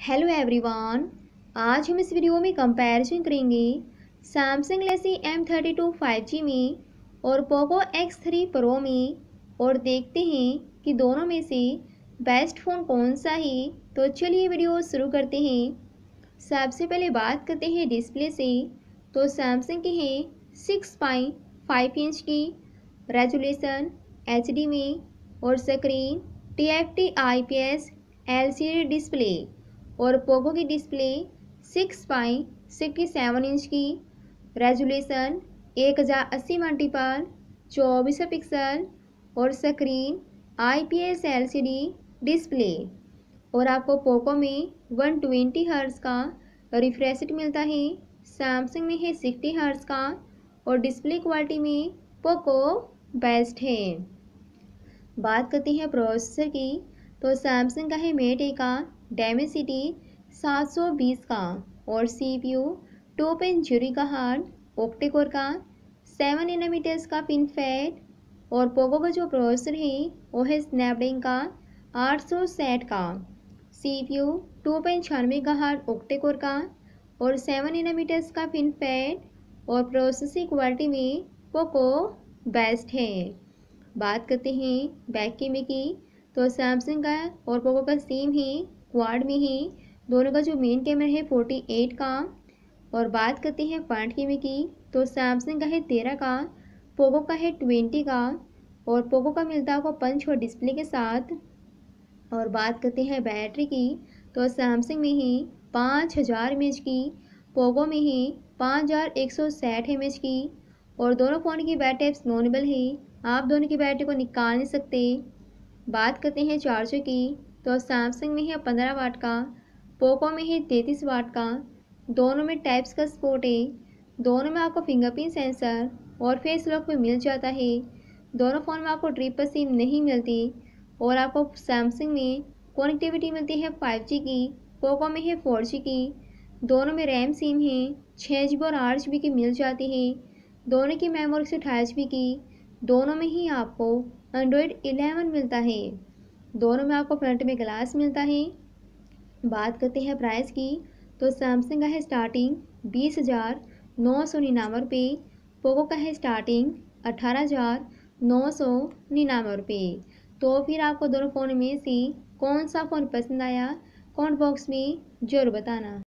hello everyone आज हम इस वीडियो में कंपैरिजन करेंगे सैमसंग लेसी M thirty two five G में और पोको एक्स थ्री प्रो में और देखते हैं कि दोनों में से बेस्ट फ़ोन कौन सा है तो चलिए वीडियो शुरू करते हैं सबसे पहले बात करते हैं डिस्प्ले से तो सैमसंग की है सिक्स पॉइंट फाइव इंच की रेजोल्यूशन एच में और screen T F T I P S L C D display और पोगो की डिस्प्ले सिक्स पाई सिक्सटी सेवन इंच की रेजुलेशन एक हज़ार अस्सी मल्टीपल चौबीस पिक्सल और screen I P S L C D display और आपको पोको में वन ट्वेंटी हर्स का रिफ्रेश मिलता है सैमसंग में है सिक्सटी हर्स का और डिस्प्ले क्वालिटी में पोको बेस्ट है बात करते हैं प्रोसेसर की तो सैमसंग का है मेटे का सौ 720 का और सी पी यू टू पिन जूरी का हार्ड ओक्टेकोर का सेवन नैनोमीटर्स का पिन फैट और पोगो का जो प्रोसेसर है वो है स्नैपड्रैगन का आठ सौ सेट का C P U two point छियानवे का हार्ड ओक्टेकोर का और सेवन एनामीटर्स का पिन फैट और प्रोसेसिंग क्वालिटी में पोको बेस्ट है बात करते हैं बैक कैमरे की तो सैमसंग का और पोको का सेम ही क्वाड में ही दोनों का जो मेन कैमरा है फोर्टी एट का और बात करते हैं फ्रंट कैमरे की तो सैमसंग का है तेरह का पोको का है ट्वेंटी का और पोको का मिलता है आपको पंच और डिस्प्ले के साथ और बात करते हैं बैटरी की तो सैमसंग में ही पाँच हज़ार एम की पोको में ही पाँच हज़ार एक सौ साठ एम की और दोनों फ़ोन की बैटरी एक्सप्लोनेबल है आप दोनों की बैटरी को निकाल नहीं सकते बात करते हैं चार्जर की तो सैमसंग में है पंद्रह वाट का पोको में है तैंतीस वाट का दोनों में टाइप्स का स्पोर्ट है दोनों में आपको फिंगरप्रिंट सेंसर और फेस लॉक भी मिल जाता है दोनों फ़ोन में आपको ट्रिपल सिम नहीं मिलती और आपको सैमसंग में कनेक्टिविटी मिलती है फाइव जी की पोको में है फोर जी की दोनों में रैम सिम है छः जी और आठ जी की मिल जाती है दोनों की मेमोरी से अठाईस जी की दोनों में ही आपको एंड्रॉयड 11 मिलता है दोनों में आपको फ्रंट में ग्लास मिलता है बात करते हैं प्राइस की तो सैमसंग का है स्टार्टिंग बीस हज़ार नौ सौ निन्यानवे रुपये पोको का है स्टार्टिंग अठारह हज़ार नौ सौ निन्यानवे रुपये तो फिर आपको दोनों फ़ोन में से कौन सा फ़ोन पसंद आया कमेंट बॉक्स में ज़रूर बताना